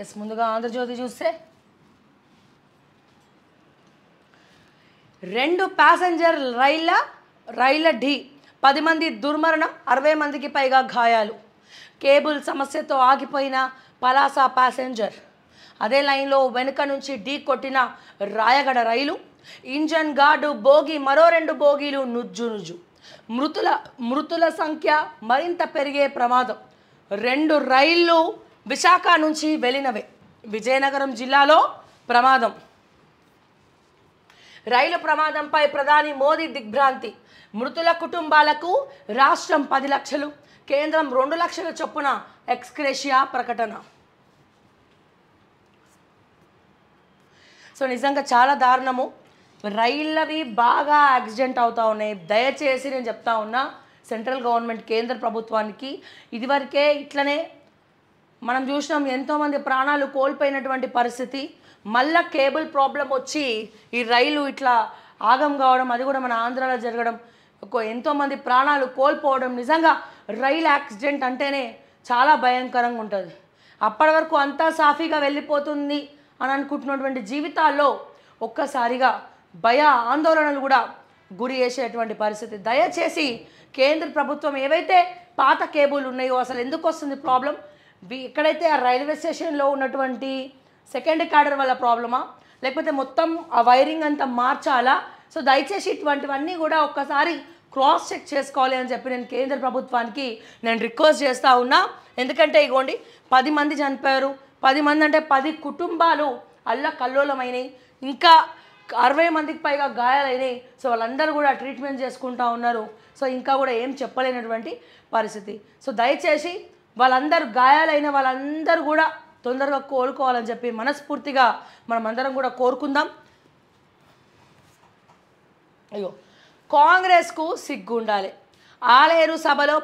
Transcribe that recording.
yes ముందుగా ఆంధ్రజ్యోతి చూస్తే రెండు ప్యాసింజర్ రైళ్ల రైళ్ల ఢీ పది మంది దుర్మరణం అరవై మందికి పైగా గాయాలు కేబుల్ సమస్యతో ఆగిపోయిన పలాస ప్యాసింజర్ అదే లైన్లో వెనుక నుంచి ఢీ కొట్టిన రాయగడ రైలు ఇంజన్ గార్డు బోగి మరో రెండు బోగీలు నుజ్జు నుజ్జు మృతుల మృతుల సంఖ్య మరింత పెరిగే ప్రమాదం రెండు రైళ్ళు విశాఖ నుంచి వెళ్ళినవే విజయనగరం జిల్లాలో ప్రమాదం రైలు ప్రమాదంపై ప్రధాని మోదీ దిగ్భ్రాంతి మృతుల కుటుంబాలకు రాష్ట్రం పది లక్షలు కేంద్రం రెండు లక్షల చొప్పున ఎక్స్క్రేషియా ప్రకటన సో నిజంగా చాలా దారుణము రైళ్ళవి బాగా యాక్సిడెంట్ అవుతూ ఉన్నాయి దయచేసి నేను చెప్తా ఉన్నా సెంట్రల్ గవర్నమెంట్ కేంద్ర ప్రభుత్వానికి ఇదివరకే ఇట్లనే మనం చూసినాం ఎంతోమంది ప్రాణాలు కోల్పోయినటువంటి పరిస్థితి మళ్ళా కేబుల్ ప్రాబ్లం వచ్చి ఈ రైలు ఇట్లా ఆగం కావడం అది కూడా మన ఆంధ్రాలో జరగడం ఎంతోమంది ప్రాణాలు కోల్పోవడం నిజంగా రైల్ యాక్సిడెంట్ అంటేనే చాలా భయంకరంగా ఉంటుంది అప్పటి వరకు అంతా సాఫీగా వెళ్ళిపోతుంది అని అనుకుంటున్నటువంటి జీవితాల్లో ఒక్కసారిగా భయ ఆందోళనలు కూడా గురి చేసేటువంటి పరిస్థితి దయచేసి కేంద్ర ప్రభుత్వం ఏవైతే పాత కేబుల్ ఉన్నాయో అసలు ఎందుకు వస్తుంది ప్రాబ్లం ఎక్కడైతే ఆ రైల్వే స్టేషన్లో ఉన్నటువంటి సెకండ్ క్యాడర్ వల్ల ప్రాబ్లమా లేకపోతే మొత్తం ఆ వైరింగ్ అంతా మార్చాలా సో దయచేసి ఇటువంటివన్నీ కూడా ఒక్కసారి క్రాస్ చెక్ చేసుకోవాలి అని చెప్పి నేను కేంద్ర ప్రభుత్వానికి నేను రిక్వెస్ట్ చేస్తూ ఉన్నా ఎందుకంటే ఇగోండి పది మంది చనిపోయారు పది మంది అంటే పది కుటుంబాలు అల్ల కల్లోలమైనవి ఇంకా అరవై మందికి పైగా గాయాలైనవి సో వాళ్ళందరూ కూడా ట్రీట్మెంట్ చేసుకుంటూ ఉన్నారు సో ఇంకా కూడా ఏం చెప్పలేనటువంటి పరిస్థితి సో దయచేసి వాళ్ళందరూ గాయాలైన వాళ్ళందరూ కూడా తొందరగా కోలుకోవాలని చెప్పి మనస్ఫూర్తిగా మనమందరం కూడా కోరుకుందాం అయ్యో కాంగ్రెస్కు సిగ్గు ఉండాలి ఆలేరు సభలో